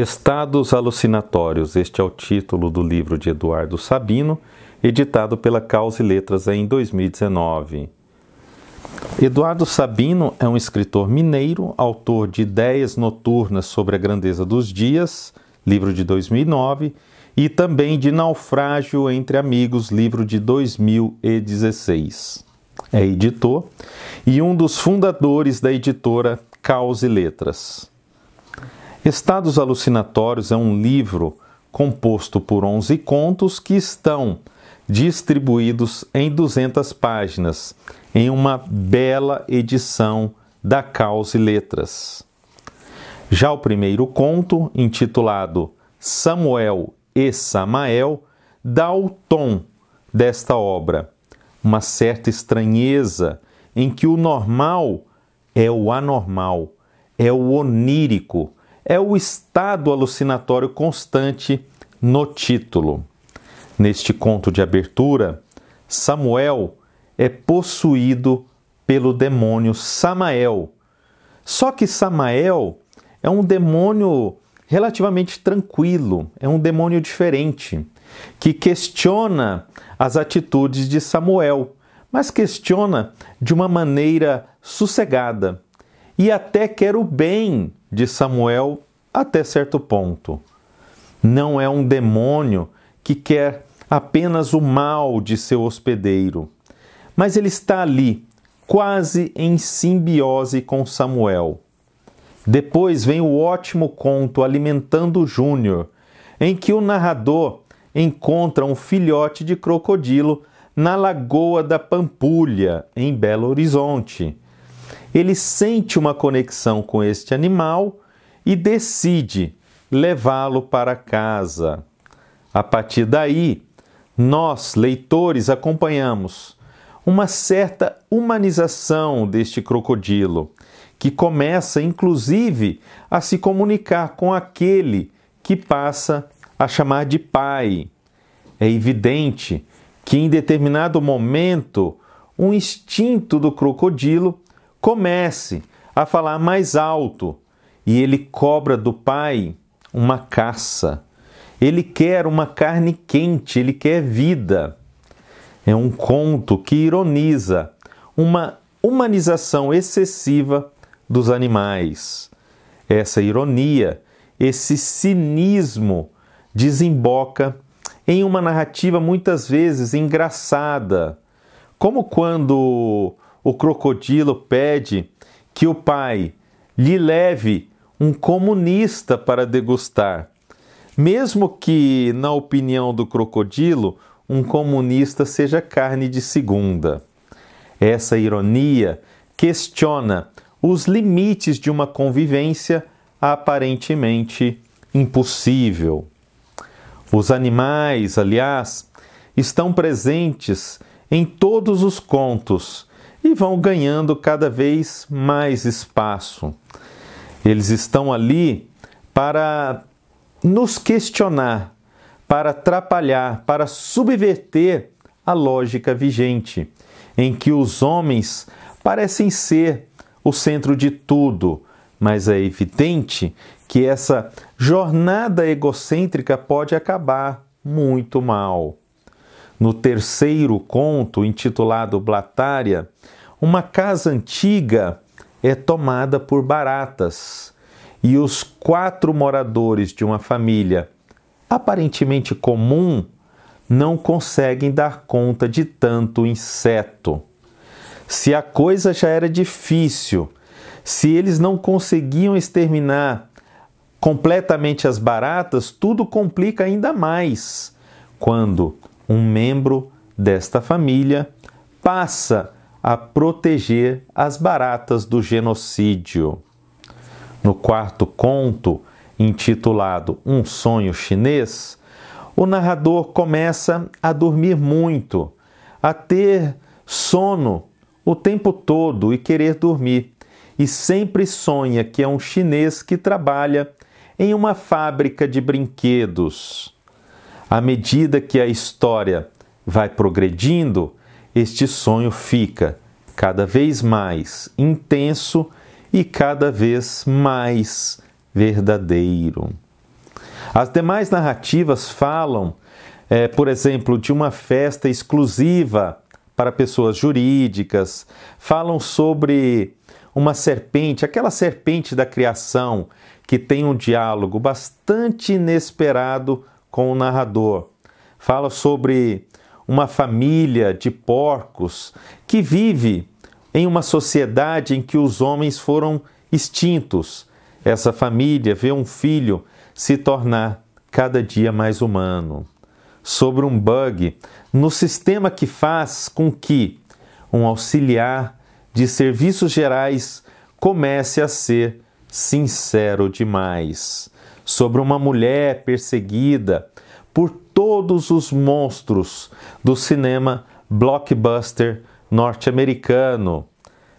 Estados alucinatórios. Este é o título do livro de Eduardo Sabino, editado pela Cause e Letras em 2019. Eduardo Sabino é um escritor mineiro, autor de Ideias Noturnas sobre a Grandeza dos Dias, livro de 2009, e também de Naufrágio entre Amigos, livro de 2016. É editor e um dos fundadores da editora Cause e Letras. Estados Alucinatórios é um livro composto por 11 contos que estão distribuídos em 200 páginas, em uma bela edição da Caos e Letras. Já o primeiro conto, intitulado Samuel e Samael, dá o tom desta obra, uma certa estranheza em que o normal é o anormal, é o onírico, é o estado alucinatório constante no título. Neste conto de abertura, Samuel é possuído pelo demônio Samael. Só que Samael é um demônio relativamente tranquilo, é um demônio diferente, que questiona as atitudes de Samuel, mas questiona de uma maneira sossegada e até quer o bem de Samuel até certo ponto. Não é um demônio que quer apenas o mal de seu hospedeiro, mas ele está ali, quase em simbiose com Samuel. Depois vem o ótimo conto Alimentando Júnior, em que o narrador encontra um filhote de crocodilo na Lagoa da Pampulha, em Belo Horizonte ele sente uma conexão com este animal e decide levá-lo para casa. A partir daí, nós, leitores, acompanhamos uma certa humanização deste crocodilo, que começa inclusive a se comunicar com aquele que passa a chamar de pai. É evidente que em determinado momento, um instinto do crocodilo comece a falar mais alto e ele cobra do pai uma caça. Ele quer uma carne quente, ele quer vida. É um conto que ironiza uma humanização excessiva dos animais. Essa ironia, esse cinismo desemboca em uma narrativa muitas vezes engraçada, como quando o crocodilo pede que o pai lhe leve um comunista para degustar. Mesmo que, na opinião do crocodilo, um comunista seja carne de segunda. Essa ironia questiona os limites de uma convivência aparentemente impossível. Os animais, aliás, estão presentes em todos os contos e vão ganhando cada vez mais espaço. Eles estão ali para nos questionar, para atrapalhar, para subverter a lógica vigente, em que os homens parecem ser o centro de tudo, mas é evidente que essa jornada egocêntrica pode acabar muito mal no terceiro conto, intitulado Blatária, uma casa antiga é tomada por baratas e os quatro moradores de uma família aparentemente comum não conseguem dar conta de tanto inseto. Se a coisa já era difícil, se eles não conseguiam exterminar completamente as baratas, tudo complica ainda mais quando um membro desta família passa a proteger as baratas do genocídio. No quarto conto, intitulado Um Sonho Chinês, o narrador começa a dormir muito, a ter sono o tempo todo e querer dormir, e sempre sonha que é um chinês que trabalha em uma fábrica de brinquedos. À medida que a história vai progredindo, este sonho fica cada vez mais intenso e cada vez mais verdadeiro. As demais narrativas falam, é, por exemplo, de uma festa exclusiva para pessoas jurídicas, falam sobre uma serpente, aquela serpente da criação que tem um diálogo bastante inesperado com o narrador. Fala sobre uma família de porcos que vive em uma sociedade em que os homens foram extintos. Essa família vê um filho se tornar cada dia mais humano. Sobre um bug no sistema que faz com que um auxiliar de serviços gerais comece a ser sincero demais sobre uma mulher perseguida por todos os monstros do cinema blockbuster norte-americano.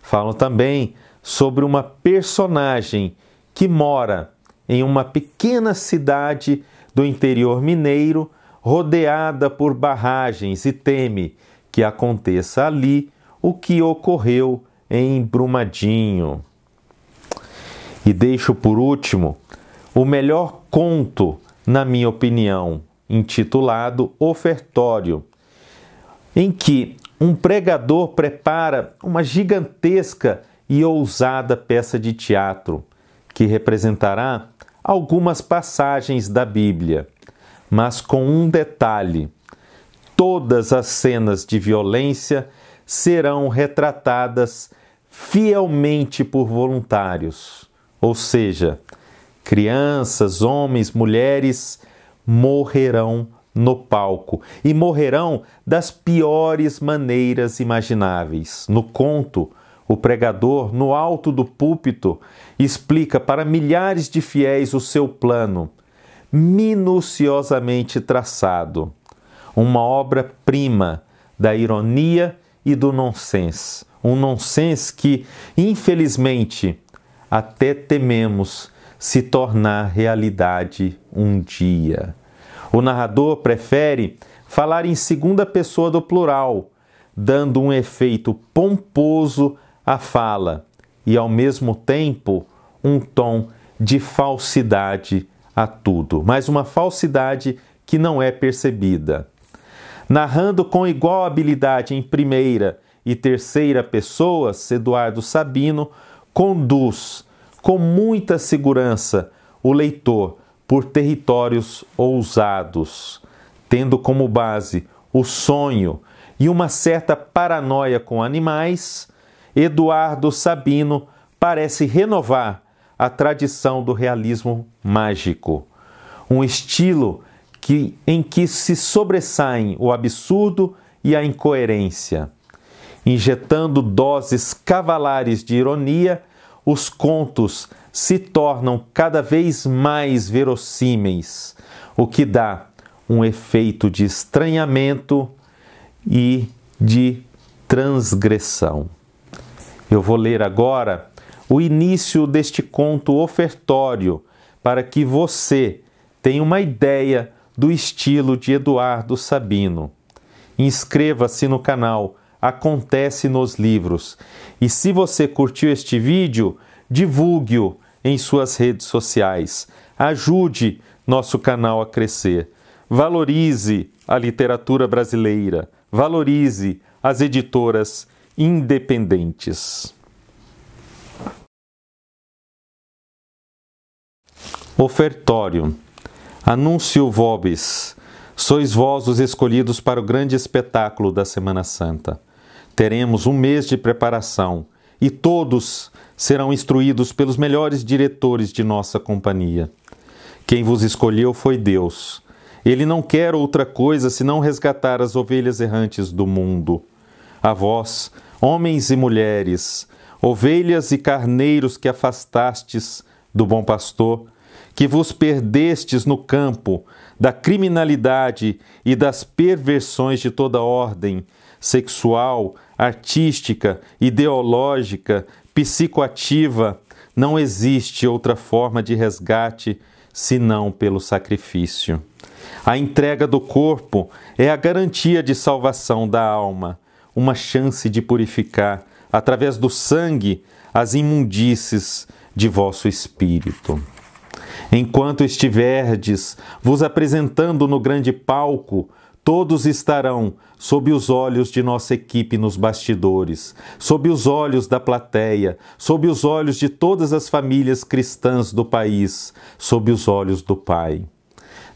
Falam também sobre uma personagem que mora em uma pequena cidade do interior mineiro, rodeada por barragens e teme que aconteça ali o que ocorreu em Brumadinho. E deixo por último o melhor conto, na minha opinião, intitulado Ofertório, em que um pregador prepara uma gigantesca e ousada peça de teatro que representará algumas passagens da Bíblia, mas com um detalhe: todas as cenas de violência serão retratadas fielmente por voluntários, ou seja, crianças, homens, mulheres morrerão no palco e morrerão das piores maneiras imagináveis. No conto, o pregador, no alto do púlpito, explica para milhares de fiéis o seu plano, minuciosamente traçado, uma obra-prima da ironia e do nonsense. Um nonsense que, infelizmente, até tememos se tornar realidade um dia. O narrador prefere falar em segunda pessoa do plural, dando um efeito pomposo à fala e, ao mesmo tempo, um tom de falsidade a tudo, mas uma falsidade que não é percebida. Narrando com igual habilidade em primeira e terceira pessoas, Eduardo Sabino conduz com muita segurança o leitor por territórios ousados, tendo como base o sonho e uma certa paranoia com animais, Eduardo Sabino parece renovar a tradição do realismo mágico, um estilo que, em que se sobressaem o absurdo e a incoerência, injetando doses cavalares de ironia os contos se tornam cada vez mais verossímeis, o que dá um efeito de estranhamento e de transgressão. Eu vou ler agora o início deste conto ofertório para que você tenha uma ideia do estilo de Eduardo Sabino. Inscreva-se no canal acontece nos livros. E se você curtiu este vídeo, divulgue-o em suas redes sociais. Ajude nosso canal a crescer. Valorize a literatura brasileira. Valorize as editoras independentes. Ofertório. Anúncio vobis. Sois vós os escolhidos para o grande espetáculo da Semana Santa. Teremos um mês de preparação e todos serão instruídos pelos melhores diretores de nossa companhia. Quem vos escolheu foi Deus. Ele não quer outra coisa senão resgatar as ovelhas errantes do mundo. A vós, homens e mulheres, ovelhas e carneiros que afastastes do bom pastor, que vos perdestes no campo da criminalidade e das perversões de toda ordem, sexual, artística, ideológica, psicoativa, não existe outra forma de resgate senão pelo sacrifício. A entrega do corpo é a garantia de salvação da alma, uma chance de purificar, através do sangue, as imundícies de vosso espírito. Enquanto estiverdes vos apresentando no grande palco Todos estarão sob os olhos de nossa equipe nos bastidores, sob os olhos da plateia, sob os olhos de todas as famílias cristãs do país, sob os olhos do Pai.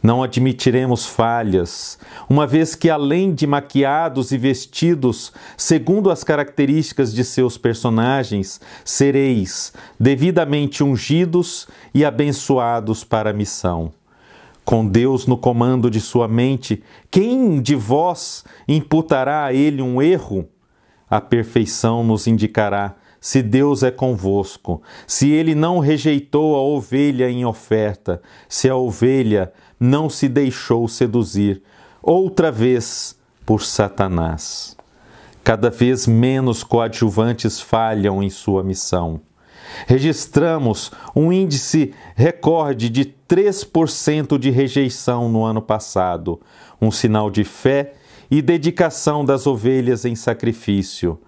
Não admitiremos falhas, uma vez que, além de maquiados e vestidos, segundo as características de seus personagens, sereis devidamente ungidos e abençoados para a missão com Deus no comando de sua mente, quem de vós imputará a ele um erro? A perfeição nos indicará se Deus é convosco, se ele não rejeitou a ovelha em oferta, se a ovelha não se deixou seduzir, outra vez por Satanás. Cada vez menos coadjuvantes falham em sua missão. Registramos um índice recorde de 3% de rejeição no ano passado, um sinal de fé e dedicação das ovelhas em sacrifício.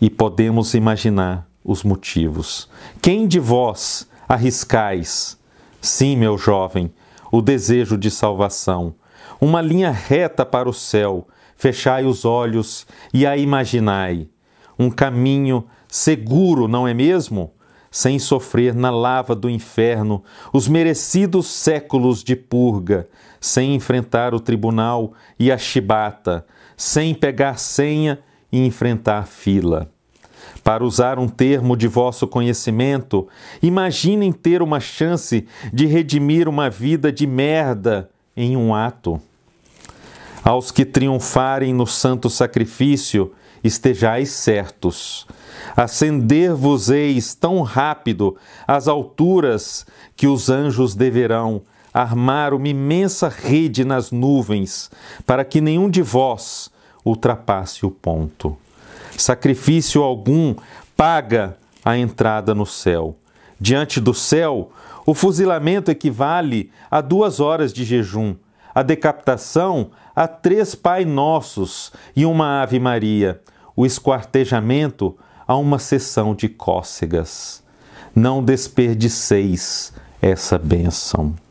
E podemos imaginar os motivos. Quem de vós arriscais? Sim, meu jovem, o desejo de salvação, uma linha reta para o céu. Fechai os olhos e a imaginai, um caminho seguro, não é mesmo? Sem sofrer na lava do inferno os merecidos séculos de purga, sem enfrentar o tribunal e a chibata, sem pegar senha e enfrentar fila. Para usar um termo de vosso conhecimento, imaginem ter uma chance de redimir uma vida de merda em um ato. Aos que triunfarem no santo sacrifício, estejais certos. Acender-vos-eis tão rápido às alturas que os anjos deverão armar uma imensa rede nas nuvens, para que nenhum de vós ultrapasse o ponto. Sacrifício algum paga a entrada no céu. Diante do céu, o fuzilamento equivale a duas horas de jejum, a decapitação a três Pai Nossos e uma Ave Maria o esquartejamento a uma sessão de cócegas. Não desperdiceis essa bênção.